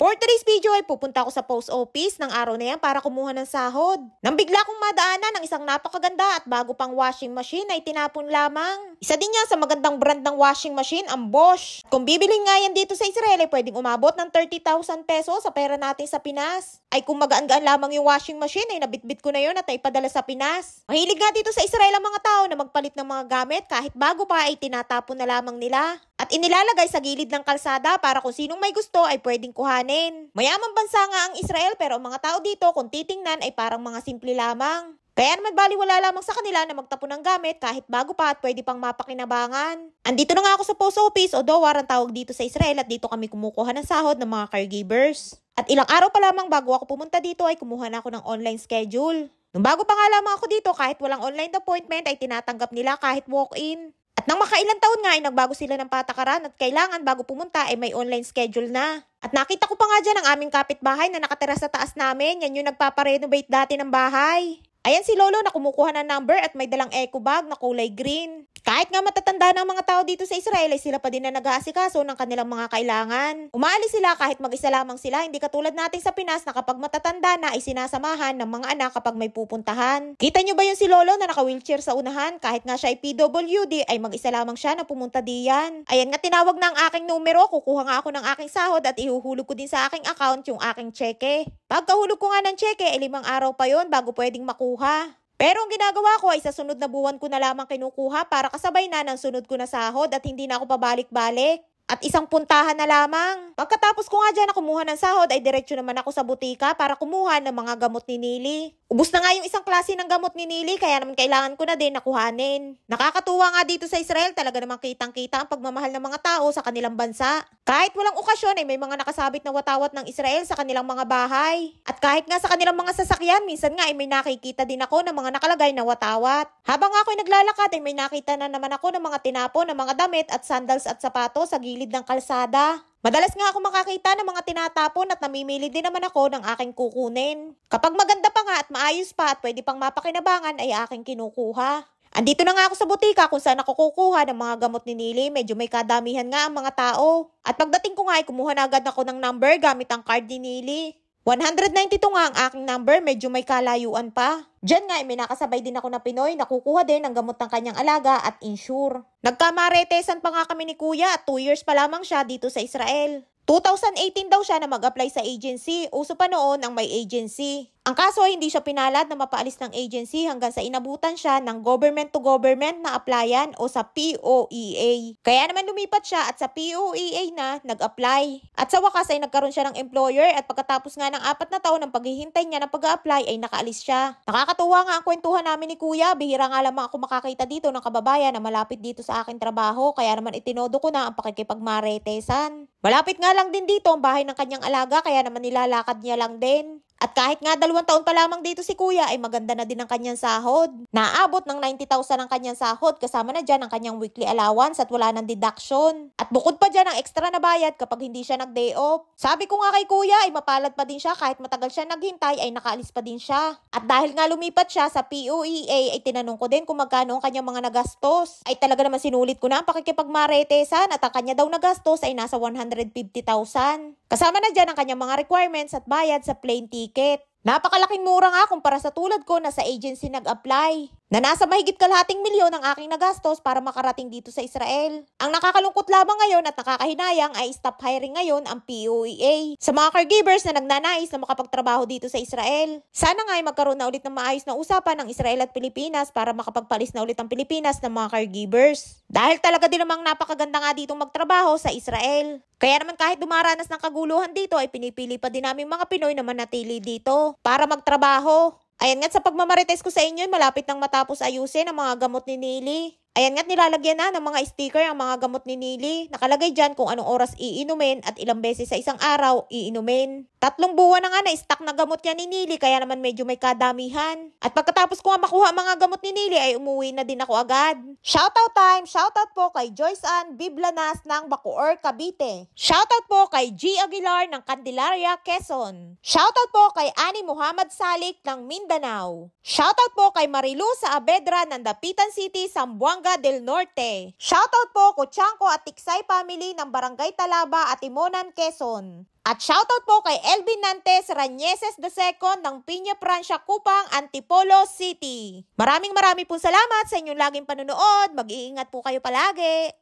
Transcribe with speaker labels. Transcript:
Speaker 1: For today's video ay pupunta ako sa post office ng araw na yan para kumuha ng sahod. Nang bigla kong madaanan ng isang napakaganda at bago pang washing machine ay tinapon lamang. Isa din yan sa magandang brand ng washing machine, ang Bosch. Kung bibilin nga yan dito sa Israel ay pwedeng umabot ng 30,000 peso sa pera natin sa Pinas. Ay kung magaan-gaan lamang yung washing machine ay nabitbit ko na yon at ay padala sa Pinas. Mahilig nga dito sa Israel ang mga tao na magpalit ng mga gamit kahit bago pa ay tinatapon na lamang nila inilalagay sa gilid ng kalsada para kung sinong may gusto ay pwedeng kuhanin. Mayamang bansa nga ang Israel pero ang mga tao dito kung titingnan ay parang mga simple lamang. Kaya naman bali wala lamang sa kanila na magtapon ng gamit kahit bago pa at pwede pang mapakinabangan. Andito na nga ako sa post office o DOWAR ang tawag dito sa Israel at dito kami kumukuha ng sahod ng mga caregivers. At ilang araw pa lamang bago ako pumunta dito ay kumuha na ako ng online schedule. Nung bago pa nga lamang ako dito kahit walang online appointment ay tinatanggap nila kahit walk-in. At nang makailang taon nga ay nagbago sila ng patakaran at kailangan bago pumunta ay may online schedule na. At nakita ko pa nga dyan ang aming kapitbahay na nakatira sa taas namin. Yan yung nagpaparenovate dati ng bahay. Ayan si Lolo na kumukuha ng number at may dalang eco bag na kulay green. Kahit nga matatanda na ang mga tao dito sa Israel ay eh, sila pa din na nag-aasikaso ng kanilang mga kailangan. Umaalis sila kahit mag-isa lamang sila, hindi katulad natin sa Pinas na kapag matatanda na ay sinasamahan ng mga anak kapag may pupuntahan. Kita nyo ba yung si Lolo na naka-wheelchair sa unahan? Kahit nga siya ay PWD ay mag-isa lamang siya na pumunta diyan. Ayan nga tinawag na ang aking numero, kukuha nga ako ng aking sahod at ihuhulog ko din sa aking account yung aking cheque. Pagkahulog ko nga ng cheque, ay eh, limang araw pa yon bago pwedeng makuha. Pero ang ginagawa ko ay sa sunod na buwan ko na lamang kinukuha para kasabay na ng sunod ko na sahod at hindi na ako pabalik-balik. At isang puntahan na lamang. Pagkatapos ko nga dyan na kumuha ng sahod ay diretsyo naman ako sa butika para kumuha ng mga gamot ni Nili. Ubus na nga yung isang klase ng gamot ni Nili, kaya naman kailangan ko na din nakuhanin. Nakakatuwa nga dito sa Israel, talaga namang kitang-kita ang pagmamahal ng mga tao sa kanilang bansa. Kahit walang okasyon ay eh, may mga nakasabit na watawat ng Israel sa kanilang mga bahay. At kahit nga sa kanilang mga sasakyan, minsan nga ay eh, may nakikita din ako ng mga nakalagay na watawat. Habang ako'y naglalakad ay eh, may nakita na naman ako ng mga tinapon ng mga damit at sandals at sapato sa gilid ng kalsada. Madalas nga ako makakita ng mga tinatapon at namimili din naman ako ng aking kukunin. Kapag maganda pa nga at maayos pa at pwede pang mapakinabangan ay aking kinukuha. Andito na nga ako sa butika kung saan ako kukuha ng mga gamot ni Nili. Medyo may kadamihan nga ang mga tao. At pagdating ko nga ay kumuha na agad ako ng number gamit ang card ni Nili. 192 nga ang aking number, medyo may kalayuan pa. Diyan nga, eh, may nakasabay din ako na Pinoy, nakukuha din ng gamot ng kanyang alaga at insure. Nagkamaretesan pa nga kami ni kuya at 2 years pa lamang siya dito sa Israel. 2018 daw siya na mag-apply sa agency. Uso pa noon ang may agency. Ang kaso hindi siya pinalad na mapaalis ng agency hanggang sa inabutan siya ng government to government na applyan o sa POEA. Kaya naman lumipat siya at sa POEA na nag-apply. At sa wakas ay nagkaroon siya ng employer at pagkatapos nga ng apat na taon ng paghihintay niya ng pag-apply ay nakaalis siya. Nakakatuwa nga ang kwentuhan namin ni Kuya. Bihira nga lamang ako makakita dito ng kababayan na malapit dito sa akin trabaho kaya naman itinodo ko na ang pakikipagmaretesan. Malapit nga lang din dito ang bahay ng kanyang alaga kaya naman nilalakad niya lang din. At kahit nga dalawang taon pa lamang dito si kuya ay maganda na din ang kanyang sahod. Naabot ng 90,000 ang kanyang sahod kasama na dyan ang kanyang weekly allowance at wala ng deduction. At bukod pa dyan ang extra na bayad kapag hindi siya nag-day off. Sabi ko nga kay kuya ay mapalad pa din siya kahit matagal siya naghintay ay nakaalis pa din siya. At dahil nga lumipat siya sa POEA ay tinanong ko din kung magkano ang kanyang mga nagastos. Ay talaga naman sinulit ko na ang pakikipagmaretesan at ang kanya daw nagastos ay nasa 150,000. Kasama na dyan ang kanyang mga requirements at bayad sa plane ticket. Napakalaking mura nga kumpara sa tulad ko na sa agency nag-apply na nasa mahigit kalahating milyon ang aking nagastos para makarating dito sa Israel. Ang nakakalungkot lamang ngayon at nakakahinayang ay stop hiring ngayon ang POEA sa mga caregivers na nagnanais na makapagtrabaho dito sa Israel. Sana nga ay magkaroon na ulit ng maayos na usapan ng Israel at Pilipinas para makapagpalis na ulit ang Pilipinas ng mga caregivers. Dahil talaga din namang napakaganda nga ditong magtrabaho sa Israel. Kaya naman kahit dumaranas ng kaguluhan dito ay pinipili pa din namin mga Pinoy na manatili dito para magtrabaho. Ayan nga, sa pagmamarites ko sa inyo, malapit nang matapos ayusin ang mga gamot ni Nelly. Ayan nga't nilalagyan na ng mga sticker ang mga gamot ni Nili. Nakalagay dyan kung anong oras iinumin at ilang beses sa isang araw iinumin. Tatlong buwan na nga na stock na gamot niya ni Nili kaya naman medyo may kadamihan. At pagkatapos ko nga makuha ang mga gamot ni Nili ay umuwi na din ako agad. Shoutout time! Shoutout po kay Joyce Ann Biblanas ng Bacoor, Cavite. Shoutout po kay G. Aguilar ng Candelaria, Quezon. Shoutout po kay Ani Muhammad Salik ng Mindanao. Shoutout po kay Marilu sa Abedra ng Dapitan City, Sambuang Pampanga del Norte. Shoutout po Kuchanko at Tiksay family ng Barangay Talaba at Imonan, Quezon. At shoutout po kay Elvin Nantes Ranyeses II ng Piña Francia Kupang, Antipolo City. Maraming maraming po salamat sa inyong laging panonood. Mag-iingat po kayo palagi.